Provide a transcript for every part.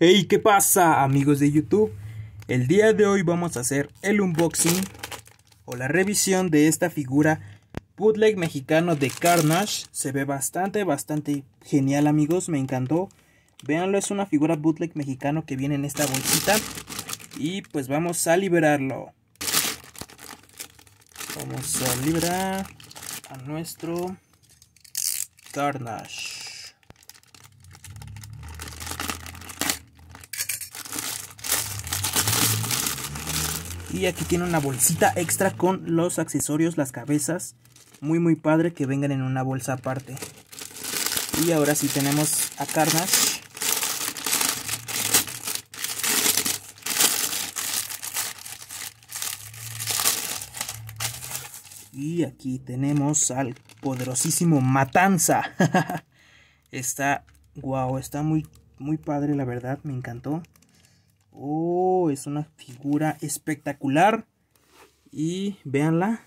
Hey, ¿qué pasa amigos de YouTube? El día de hoy vamos a hacer el unboxing o la revisión de esta figura bootleg mexicano de Carnage. Se ve bastante, bastante genial amigos, me encantó. Véanlo, es una figura bootleg mexicano que viene en esta bolsita. Y pues vamos a liberarlo. Vamos a liberar a nuestro Carnage. Y aquí tiene una bolsita extra con los accesorios, las cabezas. Muy muy padre que vengan en una bolsa aparte. Y ahora sí tenemos a Carnage. Y aquí tenemos al poderosísimo Matanza. está, guau, está muy, muy padre la verdad, me encantó. Oh, es una figura espectacular. Y véanla.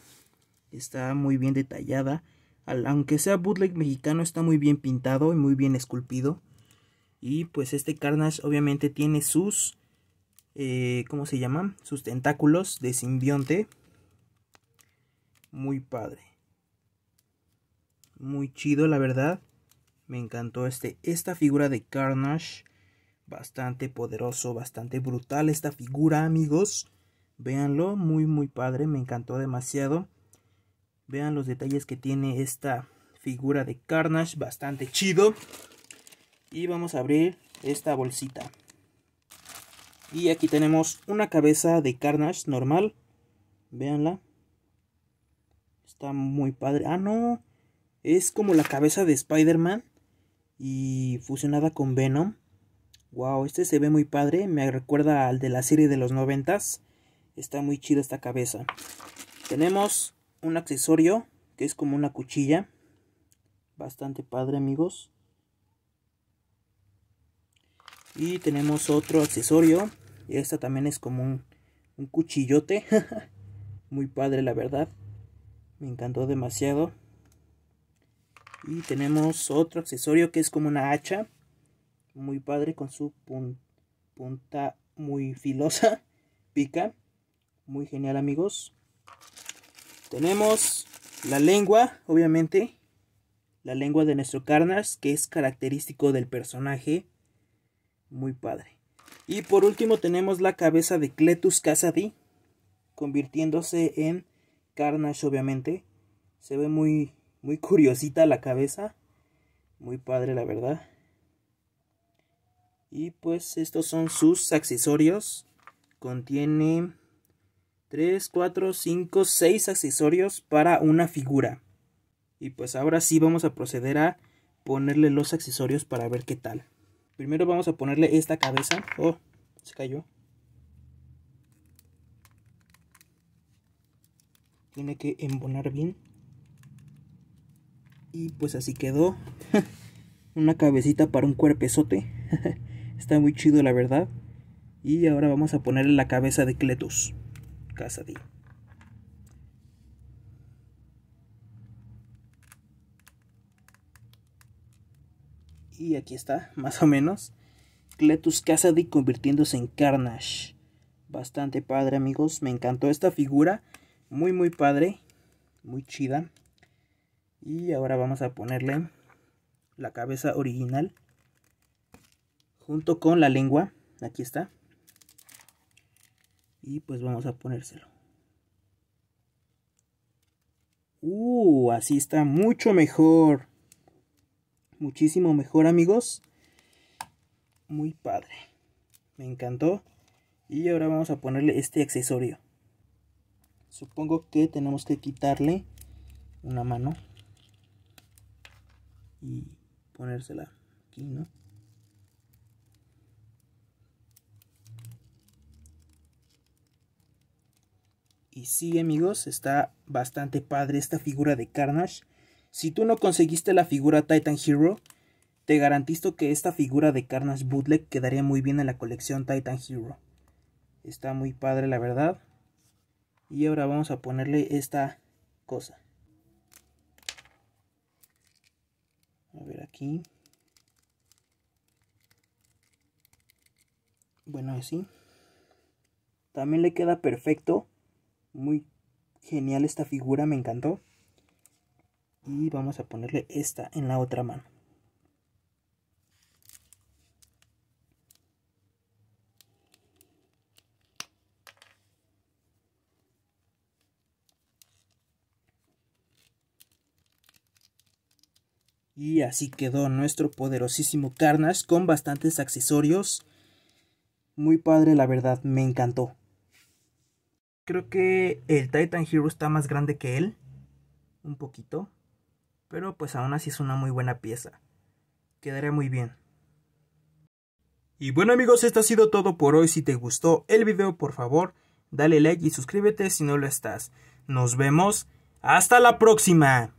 Está muy bien detallada. Aunque sea bootleg mexicano, está muy bien pintado y muy bien esculpido. Y pues este Carnage obviamente tiene sus... Eh, ¿Cómo se llaman? Sus tentáculos de simbionte. Muy padre. Muy chido, la verdad. Me encantó este, esta figura de Carnage. Bastante poderoso, bastante brutal esta figura, amigos. Véanlo, muy muy padre, me encantó demasiado. Vean los detalles que tiene esta figura de Carnage, bastante chido. Y vamos a abrir esta bolsita. Y aquí tenemos una cabeza de Carnage normal. Véanla. Está muy padre. Ah, no. Es como la cabeza de Spider-Man. Y fusionada con Venom. Wow, este se ve muy padre. Me recuerda al de la serie de los noventas. Está muy chida esta cabeza. Tenemos un accesorio que es como una cuchilla. Bastante padre, amigos. Y tenemos otro accesorio. Esta también es como un, un cuchillote. muy padre, la verdad. Me encantó demasiado. Y tenemos otro accesorio que es como una hacha muy padre con su punta muy filosa, pica. Muy genial amigos. Tenemos la lengua, obviamente. La lengua de nuestro Carnage, que es característico del personaje. Muy padre. Y por último tenemos la cabeza de Cletus Casady convirtiéndose en Carnage, obviamente. Se ve muy, muy curiosita la cabeza. Muy padre, la verdad. Y pues estos son sus accesorios. Contiene 3, 4, 5, 6 accesorios para una figura. Y pues ahora sí vamos a proceder a ponerle los accesorios para ver qué tal. Primero vamos a ponerle esta cabeza. Oh, se cayó. Tiene que embonar bien. Y pues así quedó. una cabecita para un cuerpezote. Está muy chido, la verdad. Y ahora vamos a ponerle la cabeza de Kletus Kasady. Y aquí está, más o menos. Cletus Cassidy convirtiéndose en Carnage. Bastante padre, amigos. Me encantó esta figura. Muy, muy padre. Muy chida. Y ahora vamos a ponerle la cabeza original junto con la lengua, aquí está. Y pues vamos a ponérselo. Uh, así está mucho mejor. Muchísimo mejor, amigos. Muy padre. Me encantó. Y ahora vamos a ponerle este accesorio. Supongo que tenemos que quitarle una mano. Y ponérsela aquí, ¿no? Y sí, amigos, está bastante padre esta figura de Carnage. Si tú no conseguiste la figura Titan Hero, te garantizo que esta figura de Carnage Bootleg quedaría muy bien en la colección Titan Hero. Está muy padre, la verdad. Y ahora vamos a ponerle esta cosa. A ver aquí. Bueno, así. También le queda perfecto muy genial esta figura, me encantó. Y vamos a ponerle esta en la otra mano. Y así quedó nuestro poderosísimo Carnage con bastantes accesorios. Muy padre, la verdad, me encantó. Creo que el Titan Hero está más grande que él. Un poquito. Pero pues aún así es una muy buena pieza. Quedaría muy bien. Y bueno amigos, esto ha sido todo por hoy. Si te gustó el video, por favor, dale like y suscríbete si no lo estás. Nos vemos. Hasta la próxima.